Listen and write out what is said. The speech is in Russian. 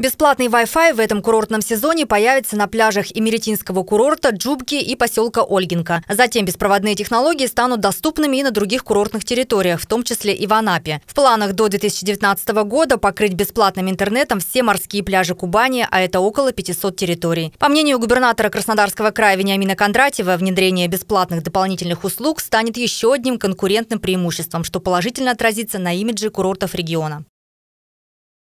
Бесплатный Wi-Fi в этом курортном сезоне появится на пляжах Эмеретинского курорта, Джубки и поселка Ольгинка. Затем беспроводные технологии станут доступными и на других курортных территориях, в том числе и в Анапе. В планах до 2019 года покрыть бесплатным интернетом все морские пляжи Кубани, а это около 500 территорий. По мнению губернатора Краснодарского края Вениамина Кондратьева, внедрение бесплатных дополнительных услуг станет еще одним конкурентным преимуществом, что положительно отразится на имидже курортов региона.